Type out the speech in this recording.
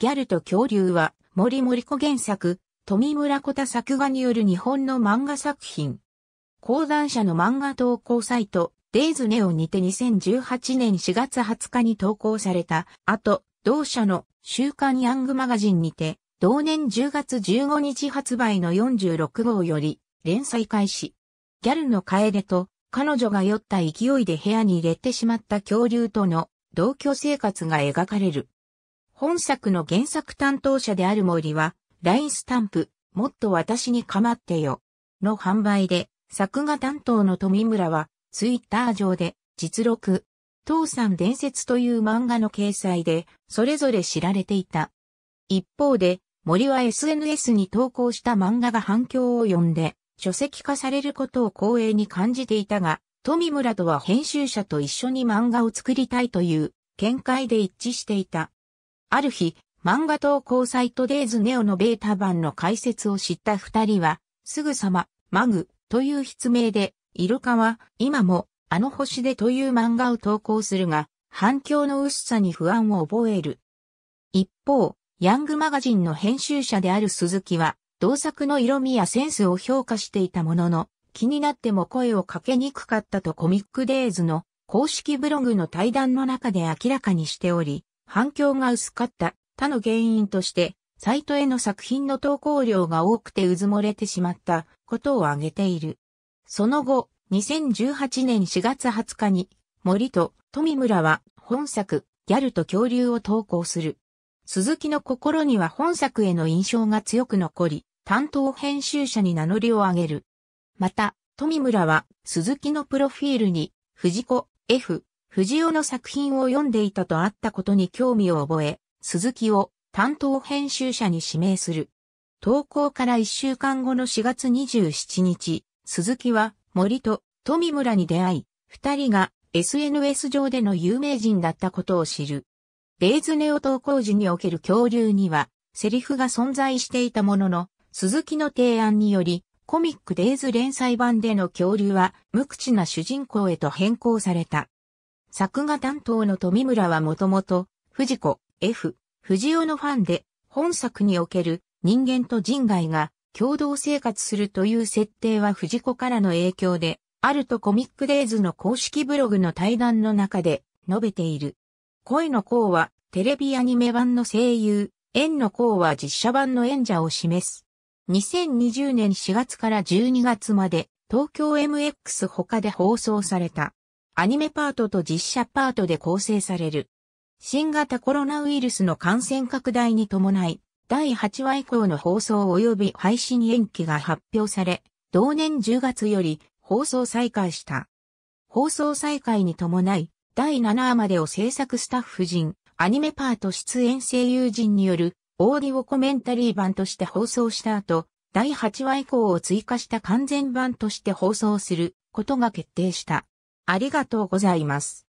ギャルと恐竜は、森森子原作、富村小田作画による日本の漫画作品。講談社の漫画投稿サイト、デイズネオにて2018年4月20日に投稿された後、同社の週刊ヤングマガジンにて、同年10月15日発売の46号より連載開始。ギャルの楓と彼女が酔った勢いで部屋に入れてしまった恐竜との同居生活が描かれる。本作の原作担当者である森は l は、ラインスタンプ、もっと私に構ってよ、の販売で、作画担当の富村は、ツイッター上で、実録、父さん伝説という漫画の掲載で、それぞれ知られていた。一方で、森は SNS に投稿した漫画が反響を呼んで、書籍化されることを光栄に感じていたが、富村とは編集者と一緒に漫画を作りたいという見解で一致していた。ある日、漫画投稿サイトデイズネオのベータ版の解説を知った二人は、すぐさま、マグという筆名で、イルカは今もあの星でという漫画を投稿するが、反響の薄さに不安を覚える。一方、ヤングマガジンの編集者である鈴木は、同作の色味やセンスを評価していたものの、気になっても声をかけにくかったとコミックデイズの公式ブログの対談の中で明らかにしており、反響が薄かった他の原因として、サイトへの作品の投稿量が多くてうずもれてしまったことを挙げている。その後、2018年4月20日に、森と富村は本作、ギャルと恐竜を投稿する。鈴木の心には本作への印象が強く残り、担当編集者に名乗りを上げる。また、富村は鈴木のプロフィールに、藤子、F、藤尾の作品を読んでいたとあったことに興味を覚え、鈴木を担当編集者に指名する。投稿から1週間後の4月27日、鈴木は森と富村に出会い、二人が SNS 上での有名人だったことを知る。レイズネオ投稿時における恐竜には、セリフが存在していたものの、鈴木の提案により、コミックデイズ連載版での恐竜は無口な主人公へと変更された。作画担当の富村はもともと、藤子、F、藤尾のファンで、本作における人間と人外が共同生活するという設定は藤子からの影響で、あるとコミックデイズの公式ブログの対談の中で述べている。声の項はテレビアニメ版の声優、縁の項は実写版の演者を示す。2020年4月から12月まで東京 MX 他で放送された。アニメパートと実写パートで構成される。新型コロナウイルスの感染拡大に伴い、第8話以降の放送及び配信延期が発表され、同年10月より放送再開した。放送再開に伴い、第7話までを制作スタッフ陣、アニメパート出演声優陣によるオーディオコメンタリー版として放送した後、第8話以降を追加した完全版として放送することが決定した。ありがとうございます。